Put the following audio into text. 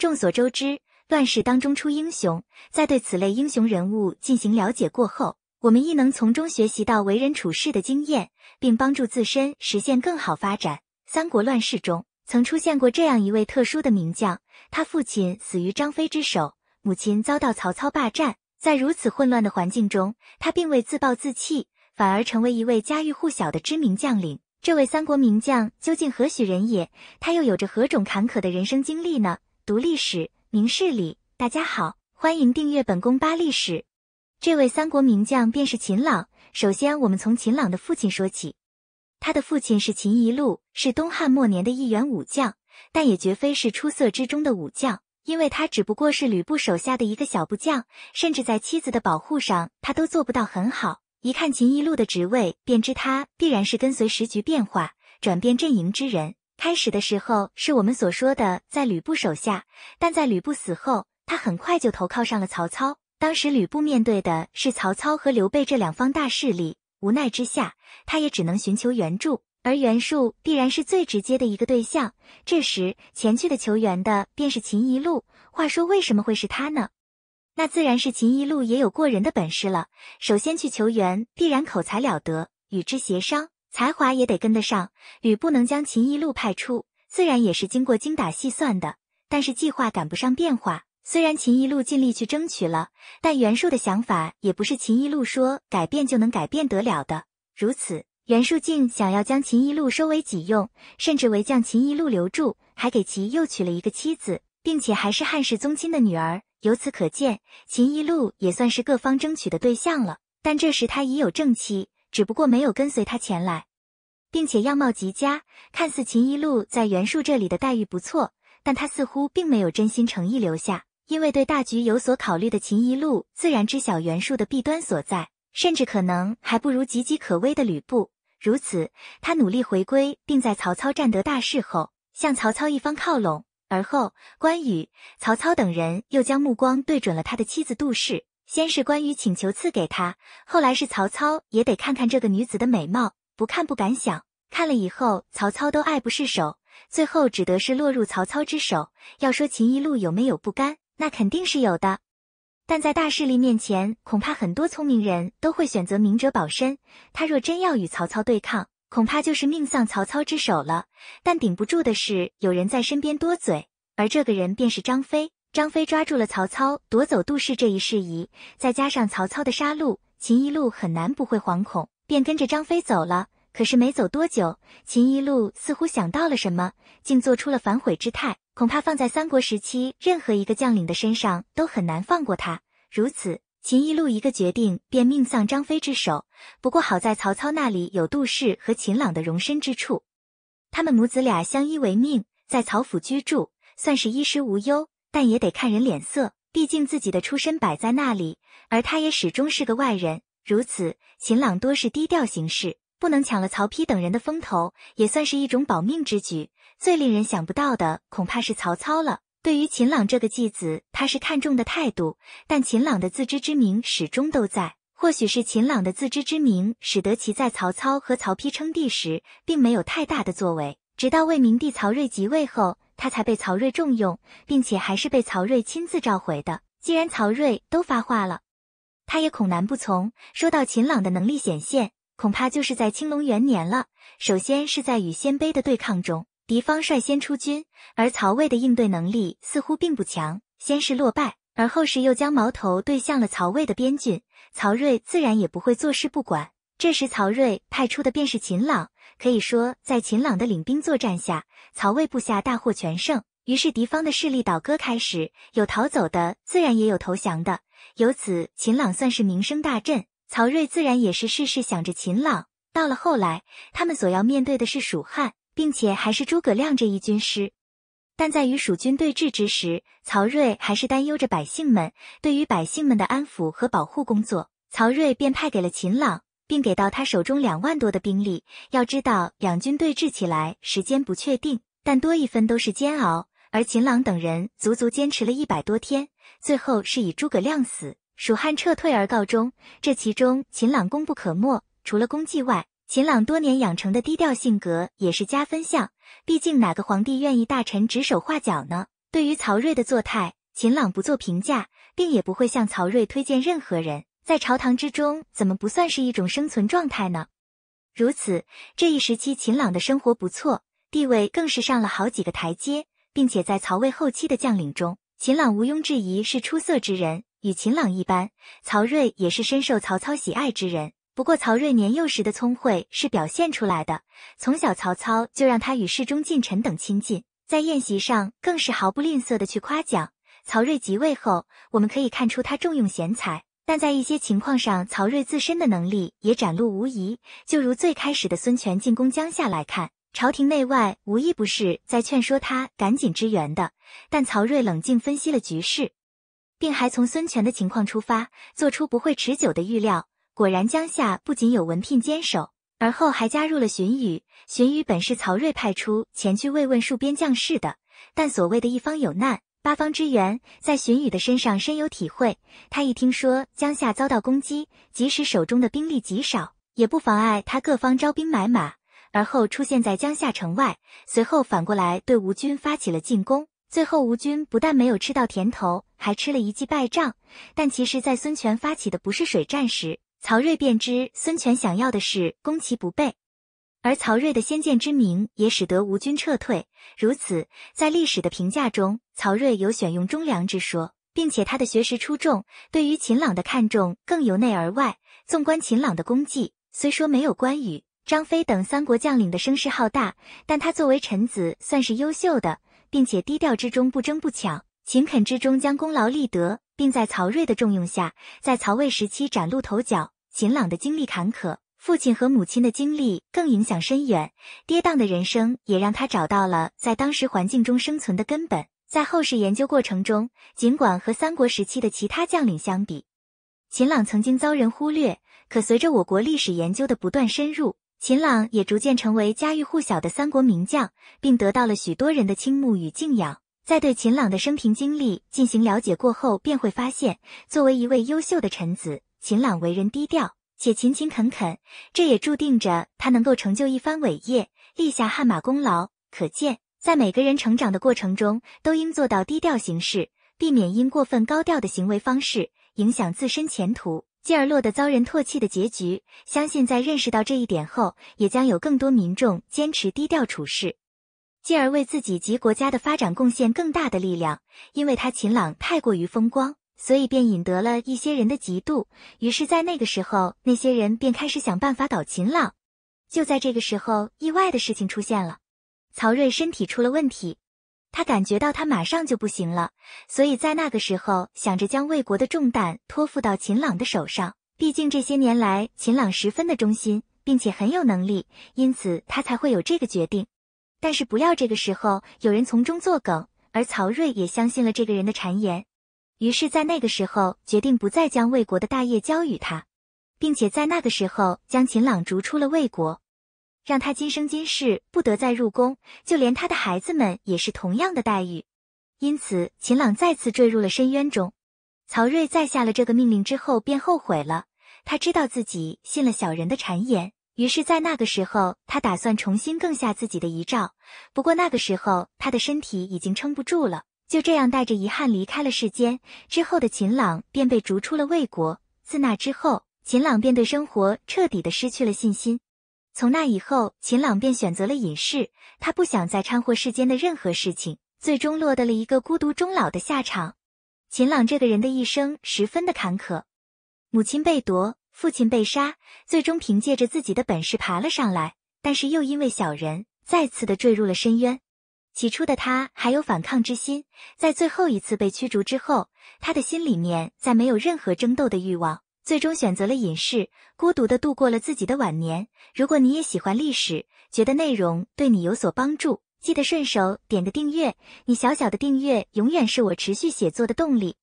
众所周知，乱世当中出英雄。在对此类英雄人物进行了解过后，我们亦能从中学习到为人处事的经验，并帮助自身实现更好发展。三国乱世中曾出现过这样一位特殊的名将，他父亲死于张飞之手，母亲遭到曹操霸占。在如此混乱的环境中，他并未自暴自弃，反而成为一位家喻户晓的知名将领。这位三国名将究竟何许人也？他又有着何种坎坷的人生经历呢？读历史，明事理。大家好，欢迎订阅本宫八历史。这位三国名将便是秦朗。首先，我们从秦朗的父亲说起。他的父亲是秦宜禄，是东汉末年的一员武将，但也绝非是出色之中的武将，因为他只不过是吕布手下的一个小部将，甚至在妻子的保护上，他都做不到很好。一看秦宜禄的职位，便知他必然是跟随时局变化，转变阵营之人。开始的时候是我们所说的在吕布手下，但在吕布死后，他很快就投靠上了曹操。当时吕布面对的是曹操和刘备这两方大势力，无奈之下，他也只能寻求援助，而袁术必然是最直接的一个对象。这时前去的求援的便是秦一路。话说为什么会是他呢？那自然是秦一路也有过人的本事了。首先去求援，必然口才了得，与之协商。才华也得跟得上，吕布能将秦一路派出，自然也是经过精打细算的。但是计划赶不上变化，虽然秦一路尽力去争取了，但袁术的想法也不是秦一路说改变就能改变得了的。如此，袁术竟想要将秦一路收为己用，甚至为将秦一路留住，还给其又娶了一个妻子，并且还是汉室宗亲的女儿。由此可见，秦一路也算是各方争取的对象了。但这时他已有正妻。只不过没有跟随他前来，并且样貌极佳，看似秦一路在袁术这里的待遇不错，但他似乎并没有真心诚意留下，因为对大局有所考虑的秦一路自然知晓袁术的弊端所在，甚至可能还不如岌岌可危的吕布。如此，他努力回归，并在曹操占得大势后向曹操一方靠拢。而后，关羽、曹操等人又将目光对准了他的妻子杜氏。先是关羽请求赐给他，后来是曹操也得看看这个女子的美貌，不看不敢想，看了以后曹操都爱不释手，最后只得是落入曹操之手。要说秦一路有没有不甘，那肯定是有的，但在大势力面前，恐怕很多聪明人都会选择明哲保身。他若真要与曹操对抗，恐怕就是命丧曹操之手了。但顶不住的是有人在身边多嘴，而这个人便是张飞。张飞抓住了曹操夺走杜氏这一事宜，再加上曹操的杀戮，秦一路很难不会惶恐，便跟着张飞走了。可是没走多久，秦一路似乎想到了什么，竟做出了反悔之态。恐怕放在三国时期任何一个将领的身上，都很难放过他。如此，秦一路一个决定便命丧张飞之手。不过好在曹操那里有杜氏和秦朗的容身之处，他们母子俩相依为命，在曹府居住，算是衣食无忧。但也得看人脸色，毕竟自己的出身摆在那里，而他也始终是个外人。如此，秦朗多是低调行事，不能抢了曹丕等人的风头，也算是一种保命之举。最令人想不到的，恐怕是曹操了。对于秦朗这个继子，他是看重的态度，但秦朗的自知之明始终都在。或许是秦朗的自知之明，使得其在曹操和曹丕称帝时，并没有太大的作为。直到魏明帝曹睿即位后。他才被曹睿重用，并且还是被曹睿亲自召回的。既然曹睿都发话了，他也恐难不从。说到秦朗的能力显现，恐怕就是在青龙元年了。首先是在与鲜卑的对抗中，敌方率先出军，而曹魏的应对能力似乎并不强，先是落败，而后是又将矛头对向了曹魏的边军。曹睿自然也不会坐视不管，这时曹睿派出的便是秦朗。可以说，在秦朗的领兵作战下。曹魏部下大获全胜，于是敌方的势力倒戈开始，有逃走的，自然也有投降的。由此，秦朗算是名声大振，曹睿自然也是事事想着秦朗。到了后来，他们所要面对的是蜀汉，并且还是诸葛亮这一军师。但在与蜀军对峙之时，曹睿还是担忧着百姓们，对于百姓们的安抚和保护工作，曹睿便派给了秦朗，并给到他手中两万多的兵力。要知道，两军对峙起来，时间不确定。但多一分都是煎熬，而秦朗等人足足坚持了一百多天，最后是以诸葛亮死、蜀汉撤退而告终。这其中，秦朗功不可没。除了功绩外，秦朗多年养成的低调性格也是加分项。毕竟哪个皇帝愿意大臣指手画脚呢？对于曹睿的作态，秦朗不做评价，并也不会向曹睿推荐任何人。在朝堂之中，怎么不算是一种生存状态呢？如此，这一时期秦朗的生活不错。地位更是上了好几个台阶，并且在曹魏后期的将领中，秦朗毋庸置疑是出色之人。与秦朗一般，曹睿也是深受曹操喜爱之人。不过，曹睿年幼时的聪慧是表现出来的，从小曹操就让他与侍中近臣等亲近，在宴席上更是毫不吝啬的去夸奖。曹睿即位后，我们可以看出他重用贤才，但在一些情况上，曹睿自身的能力也展露无遗。就如最开始的孙权进攻江夏来看。朝廷内外无一不是在劝说他赶紧支援的，但曹睿冷静分析了局势，并还从孙权的情况出发，做出不会持久的预料。果然，江夏不仅有文聘坚守，而后还加入了荀彧。荀彧本是曹睿派出前去慰问戍边将士的，但所谓的一方有难，八方支援，在荀彧的身上深有体会。他一听说江夏遭到攻击，即使手中的兵力极少，也不妨碍他各方招兵买马。而后出现在江夏城外，随后反过来对吴军发起了进攻。最后，吴军不但没有吃到甜头，还吃了一记败仗。但其实，在孙权发起的不是水战时，曹睿便知孙权想要的是攻其不备，而曹睿的先见之明也使得吴军撤退。如此，在历史的评价中，曹睿有选用忠良之说，并且他的学识出众，对于秦朗的看重更由内而外。纵观秦朗的功绩，虽说没有关羽。张飞等三国将领的声势浩大，但他作为臣子算是优秀的，并且低调之中不争不抢，勤恳之中将功劳立得，并在曹睿的重用下，在曹魏时期崭露头角。秦朗的经历坎坷，父亲和母亲的经历更影响深远，跌宕的人生也让他找到了在当时环境中生存的根本。在后世研究过程中，尽管和三国时期的其他将领相比，秦朗曾经遭人忽略，可随着我国历史研究的不断深入。秦朗也逐渐成为家喻户晓的三国名将，并得到了许多人的倾慕与敬仰。在对秦朗的生平经历进行了解过后，便会发现，作为一位优秀的臣子，秦朗为人低调且勤勤恳恳，这也注定着他能够成就一番伟业，立下汗马功劳。可见，在每个人成长的过程中，都应做到低调行事，避免因过分高调的行为方式影响自身前途。进而落得遭人唾弃的结局。相信在认识到这一点后，也将有更多民众坚持低调处事，进而为自己及国家的发展贡献更大的力量。因为他秦朗太过于风光，所以便引得了一些人的嫉妒。于是，在那个时候，那些人便开始想办法搞秦朗。就在这个时候，意外的事情出现了，曹睿身体出了问题。他感觉到他马上就不行了，所以在那个时候想着将魏国的重担托付到秦朗的手上，毕竟这些年来秦朗十分的忠心，并且很有能力，因此他才会有这个决定。但是不要这个时候有人从中作梗，而曹睿也相信了这个人的谗言，于是，在那个时候决定不再将魏国的大业交与他，并且在那个时候将秦朗逐出了魏国。让他今生今世不得再入宫，就连他的孩子们也是同样的待遇。因此，秦朗再次坠入了深渊中。曹睿在下了这个命令之后，便后悔了。他知道自己信了小人的谗言，于是，在那个时候，他打算重新更下自己的遗诏。不过，那个时候他的身体已经撑不住了，就这样带着遗憾离开了世间。之后的秦朗便被逐出了魏国。自那之后，秦朗便对生活彻底的失去了信心。从那以后，秦朗便选择了隐世。他不想再掺和世间的任何事情，最终落得了一个孤独终老的下场。秦朗这个人的一生十分的坎坷，母亲被夺，父亲被杀，最终凭借着自己的本事爬了上来，但是又因为小人再次的坠入了深渊。起初的他还有反抗之心，在最后一次被驱逐之后，他的心里面再没有任何争斗的欲望。最终选择了隐士，孤独的度过了自己的晚年。如果你也喜欢历史，觉得内容对你有所帮助，记得顺手点个订阅。你小小的订阅，永远是我持续写作的动力。